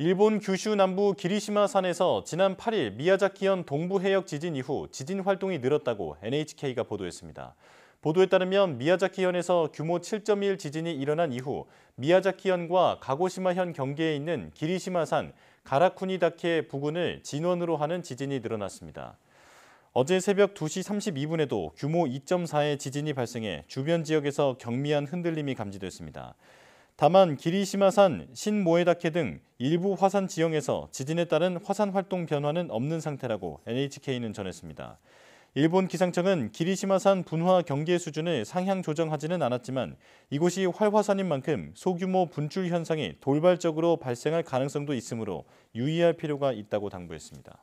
일본 규슈 남부 기리시마 산에서 지난 8일 미야자키현 동부 해역 지진 이후 지진 활동이 늘었다고 NHK가 보도했습니다. 보도에 따르면 미야자키현에서 규모 7.1 지진이 일어난 이후 미야자키현과 가고시마현 경계에 있는 기리시마산 가라쿠니다케 부근을 진원으로 하는 지진이 늘어났습니다. 어제 새벽 2시 32분에도 규모 2.4의 지진이 발생해 주변 지역에서 경미한 흔들림이 감지됐습니다. 다만 기리시마산, 신모에다케 등 일부 화산 지형에서 지진에 따른 화산 활동 변화는 없는 상태라고 NHK는 전했습니다. 일본 기상청은 기리시마산 분화 경계 수준을 상향 조정하지는 않았지만 이곳이 활화산인 만큼 소규모 분출 현상이 돌발적으로 발생할 가능성도 있으므로 유의할 필요가 있다고 당부했습니다.